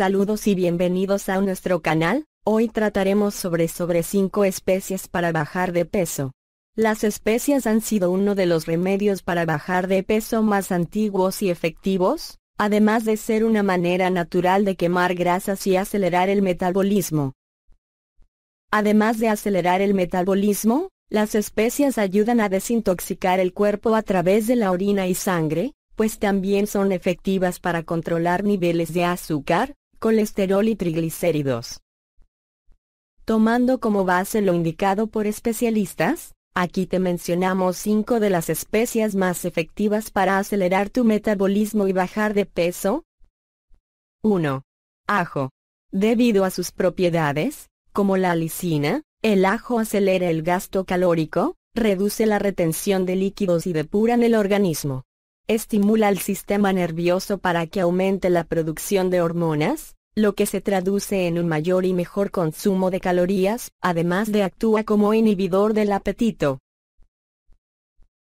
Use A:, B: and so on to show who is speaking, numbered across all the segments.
A: Saludos y bienvenidos a nuestro canal, hoy trataremos sobre sobre 5 especies para bajar de peso. Las especias han sido uno de los remedios para bajar de peso más antiguos y efectivos, además de ser una manera natural de quemar grasas y acelerar el metabolismo. Además de acelerar el metabolismo, las especias ayudan a desintoxicar el cuerpo a través de la orina y sangre, pues también son efectivas para controlar niveles de azúcar, colesterol y triglicéridos. Tomando como base lo indicado por especialistas, aquí te mencionamos 5 de las especias más efectivas para acelerar tu metabolismo y bajar de peso. 1. Ajo. Debido a sus propiedades, como la alicina, el ajo acelera el gasto calórico, reduce la retención de líquidos y depura en el organismo estimula el sistema nervioso para que aumente la producción de hormonas, lo que se traduce en un mayor y mejor consumo de calorías, además de actúa como inhibidor del apetito.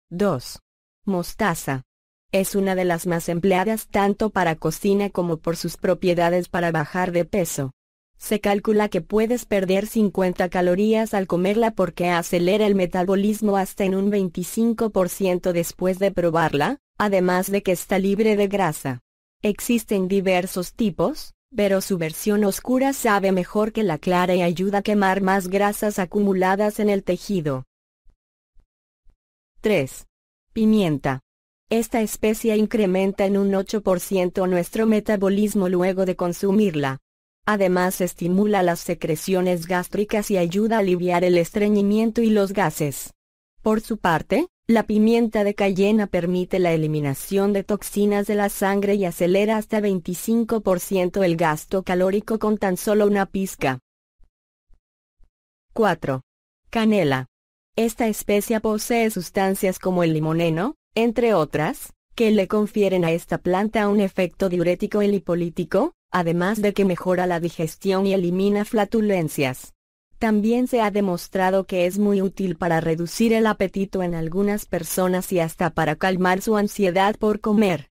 A: 2. Mostaza. Es una de las más empleadas tanto para cocina como por sus propiedades para bajar de peso. Se calcula que puedes perder 50 calorías al comerla porque acelera el metabolismo hasta en un 25% después de probarla, además de que está libre de grasa. Existen diversos tipos, pero su versión oscura sabe mejor que la clara y ayuda a quemar más grasas acumuladas en el tejido. 3. Pimienta. Esta especie incrementa en un 8% nuestro metabolismo luego de consumirla. Además estimula las secreciones gástricas y ayuda a aliviar el estreñimiento y los gases. Por su parte, la pimienta de cayena permite la eliminación de toxinas de la sangre y acelera hasta 25% el gasto calórico con tan solo una pizca. 4. Canela. Esta especia posee sustancias como el limoneno, entre otras, que le confieren a esta planta un efecto diurético y lipolítico, además de que mejora la digestión y elimina flatulencias. También se ha demostrado que es muy útil para reducir el apetito en algunas personas y hasta para calmar su ansiedad por comer.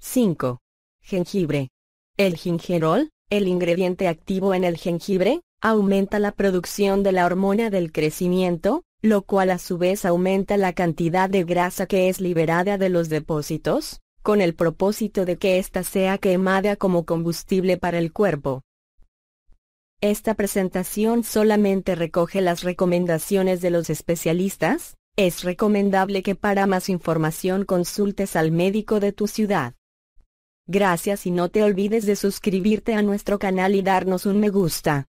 A: 5. Jengibre. El gingerol, el ingrediente activo en el jengibre, aumenta la producción de la hormona del crecimiento, lo cual a su vez aumenta la cantidad de grasa que es liberada de los depósitos, con el propósito de que ésta sea quemada como combustible para el cuerpo. Esta presentación solamente recoge las recomendaciones de los especialistas, es recomendable que para más información consultes al médico de tu ciudad. Gracias y no te olvides de suscribirte a nuestro canal y darnos un me gusta.